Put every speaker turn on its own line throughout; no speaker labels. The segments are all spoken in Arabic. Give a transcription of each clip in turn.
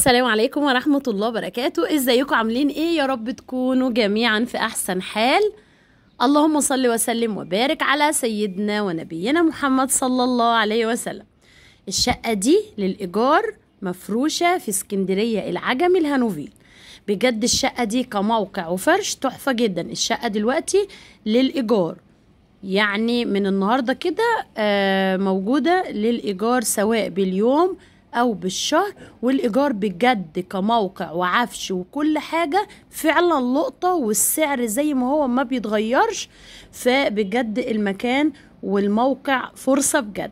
السلام عليكم ورحمة الله وبركاته ازيكم عاملين ايه يا رب تكونوا جميعا في احسن حال اللهم صل وسلم وبارك على سيدنا ونبينا محمد صلى الله عليه وسلم الشقة دي للإيجار مفروشة في اسكندرية العجمي الهانوفيل بجد الشقة دي كموقع وفرش تحفة جدا الشقة دلوقتي للإيجار يعني من النهاردة كده آه، موجودة للإيجار سواء باليوم أو بالشهر والإيجار بجد كموقع وعفش وكل حاجة فعلا لقطة والسعر زي ما هو ما بيتغيرش فبجد المكان والموقع فرصة بجد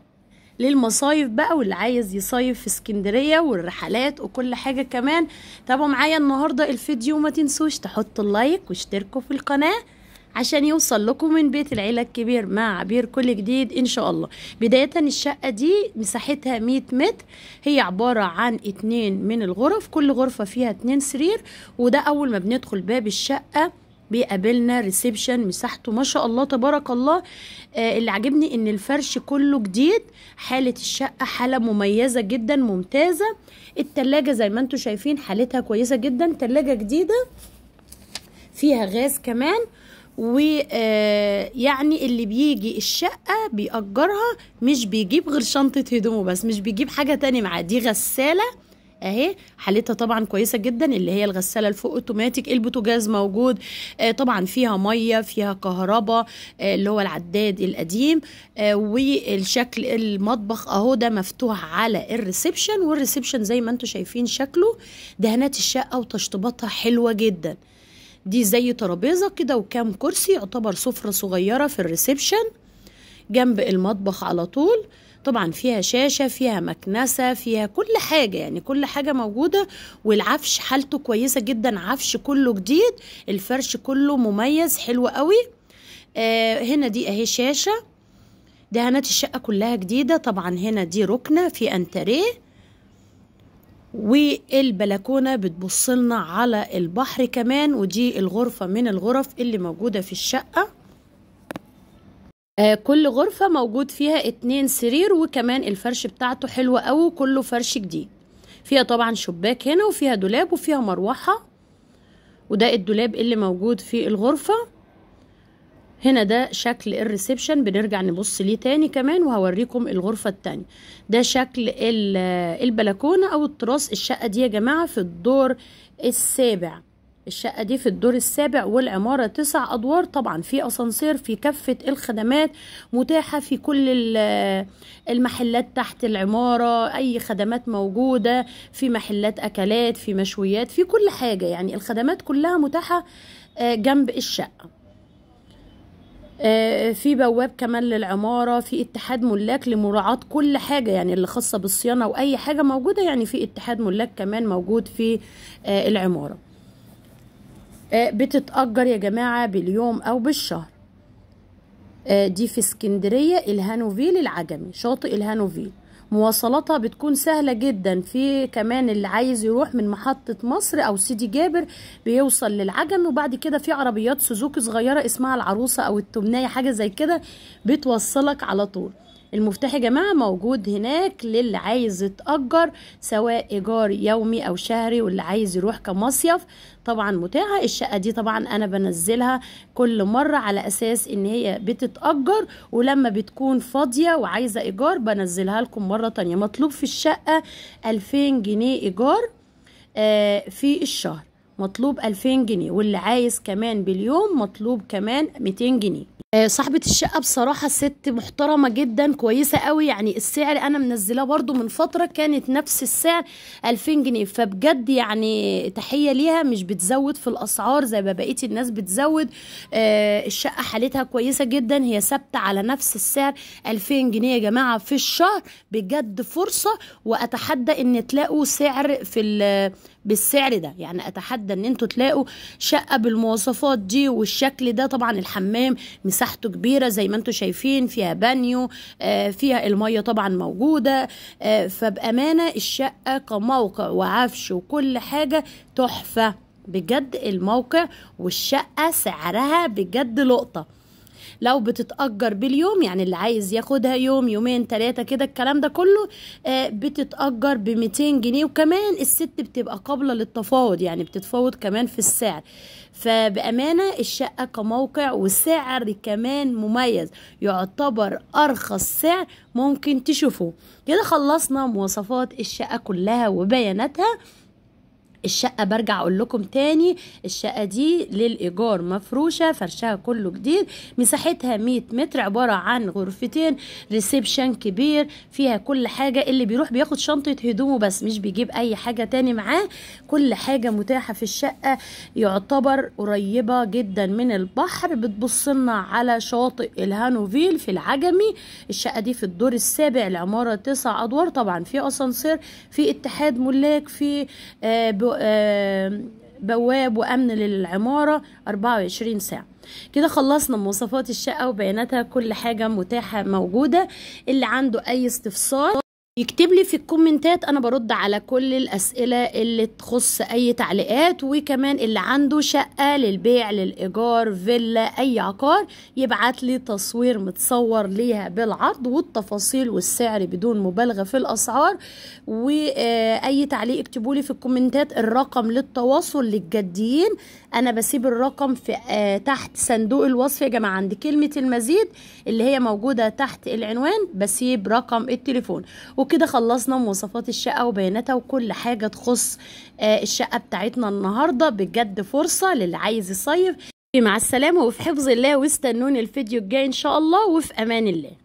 للمصايف بقى واللي عايز يصيف في اسكندريه والرحلات وكل حاجه كمان تابعوا معايا النهارده الفيديو ما تنسوش تحطوا اللايك واشتركوا في القناه عشان يوصل لكم من بيت العيلة الكبير مع عبير كل جديد إن شاء الله بداية الشقة دي مساحتها 100 متر هي عبارة عن اتنين من الغرف كل غرفة فيها اتنين سرير وده أول ما بندخل باب الشقة بيقابلنا ريسبشن مساحته ما شاء الله تبارك الله آه اللي عجبني ان الفرش كله جديد حاله الشقه حاله مميزه جدا ممتازه التلاجة زي ما انتم شايفين حالتها كويسه جدا تلاجة جديده فيها غاز كمان ويعني آه، اللي بيجي الشقة بيأجرها مش بيجيب غير شنطة هدومه بس مش بيجيب حاجة تاني معاه دي غسالة اهي حالتها طبعا كويسه جدا اللي هي الغساله الفوق اوتوماتيك البوتاجاز موجود آه طبعا فيها ميه فيها كهرباء آه اللي هو العداد القديم آه والشكل المطبخ اهو ده مفتوح على الريسبشن والريسبشن زي ما انتم شايفين شكله دهانات الشقه وتشطيباتها حلوه جدا دي زي ترابيزه كده وكام كرسي يعتبر سفره صغيره في الريسبشن جنب المطبخ على طول طبعا فيها شاشه فيها مكنسه فيها كل حاجه يعني كل حاجه موجوده والعفش حالته كويسه جدا عفش كله جديد الفرش كله مميز حلو قوي آه هنا دي اهي شاشه دهانات الشقه كلها جديده طبعا هنا دي ركنه في انتريه والبلكونة بتبصلنا على البحر كمان ودي الغرفة من الغرف اللي موجودة في الشقة آه كل غرفة موجود فيها اتنين سرير وكمان الفرش بتاعته حلوة قوي وكله فرش جديد فيها طبعا شباك هنا وفيها دولاب وفيها مروحة وده الدولاب اللي موجود في الغرفة هنا ده شكل الريسبشن بنرجع نبص ليه تاني كمان وهوريكم الغرفة التانية ده شكل البلكونة او التراس الشقة دي يا جماعة في الدور السابع الشقة دي في الدور السابع والعمارة تسع أدوار طبعا في أسانسير في كافة الخدمات متاحة في كل المحلات تحت العمارة أي خدمات موجودة في محلات أكلات في مشويات في كل حاجة يعني الخدمات كلها متاحة آه، جنب الشقة آه، في بواب كمان للعمارة في اتحاد ملاك لمراعاة كل حاجة يعني اللي خاصة بالصيانة وأي حاجة موجودة يعني في اتحاد ملاك كمان موجود في آه، العمارة آه، بتتأجر يا جماعة باليوم أو بالشهر دي في اسكندرية الهانوفيل العجمي شاطئ الهانوفيل مواصلاتها بتكون سهله جدا في كمان اللي عايز يروح من محطه مصر او سيدي جابر بيوصل للعجم وبعد كده في عربيات سوزوكي صغيره اسمها العروسه او التمنايه حاجه زي كده بتوصلك على طول المفتاح يا جماعه موجود هناك للي عايز يتاجر سواء ايجار يومي او شهري واللي عايز يروح كمصيف طبعا متاحه الشقه دي طبعا انا بنزلها كل مره على اساس ان هي بتتاجر ولما بتكون فاضيه وعايزه ايجار بنزلها لكم مره تانية مطلوب في الشقه 2000 جنيه ايجار آه، في الشهر مطلوب 2000 جنيه واللي عايز كمان باليوم مطلوب كمان 200 جنيه آه، صاحبة الشقة بصراحة ست محترمة جدا كويسة قوي يعني السعر أنا منزلاه برضو من فترة كانت نفس السعر 2000 جنيه فبجد يعني تحية ليها مش بتزود في الأسعار زي ما بقية الناس بتزود آه الشقة حالتها كويسة جدا هي ثابتة على نفس السعر 2000 جنيه يا جماعة في الشهر بجد فرصة وأتحدى إن تلاقوا سعر في بالسعر ده يعني اتحدى ان انتوا تلاقوا شقه بالمواصفات دي والشكل ده طبعا الحمام مساحته كبيره زي ما انتوا شايفين فيها بانيو آه فيها الميه طبعا موجوده آه فبامانه الشقه كموقع وعفش وكل حاجه تحفه بجد الموقع والشقه سعرها بجد لقطه لو بتتأجر باليوم يعني اللي عايز ياخدها يوم يومين ثلاثة كده الكلام ده كله آه بتتأجر ب 200 جنيه وكمان الست بتبقى قابلة للتفاوض يعني بتتفاوض كمان في السعر فبأمانة الشقة كموقع وسعر كمان مميز يعتبر أرخص سعر ممكن تشوفوه كده خلصنا مواصفات الشقة كلها وبياناتها الشقه برجع اقول لكم تاني الشقه دي للايجار مفروشه فرشها كله جديد مساحتها 100 متر عباره عن غرفتين ريسبشن كبير فيها كل حاجه اللي بيروح بياخد شنطه هدومه بس مش بيجيب اي حاجه تاني معاه كل حاجه متاحه في الشقه يعتبر قريبه جدا من البحر بتبص لنا على شاطئ الهانوفيل في العجمي الشقه دي في الدور السابع العماره تسع ادوار طبعا في اسانسير في اتحاد ملاك في آه بواب وامن للعماره 24 ساعه كده خلصنا مواصفات الشقه وبياناتها كل حاجه متاحه موجوده اللي عنده اي استفسار يكتب لي في الكومنتات انا برد على كل الاسئله اللي تخص اي تعليقات وكمان اللي عنده شقه للبيع للايجار فيلا اي عقار يبعت لي تصوير متصور ليها بالعرض والتفاصيل والسعر بدون مبالغه في الاسعار واي تعليق اكتبوا لي في الكومنتات الرقم للتواصل للجديين انا بسيب الرقم في آه، تحت صندوق الوصف يا جماعه عند كلمه المزيد اللي هي موجوده تحت العنوان بسيب رقم التليفون وكده خلصنا مواصفات الشقة وبياناتها وكل حاجة تخص آه، الشقة بتاعتنا النهاردة بجد فرصة للي عايز يصيف مع السلامة وفي حفظ الله واستنوني الفيديو الجاي إن شاء الله وفي أمان الله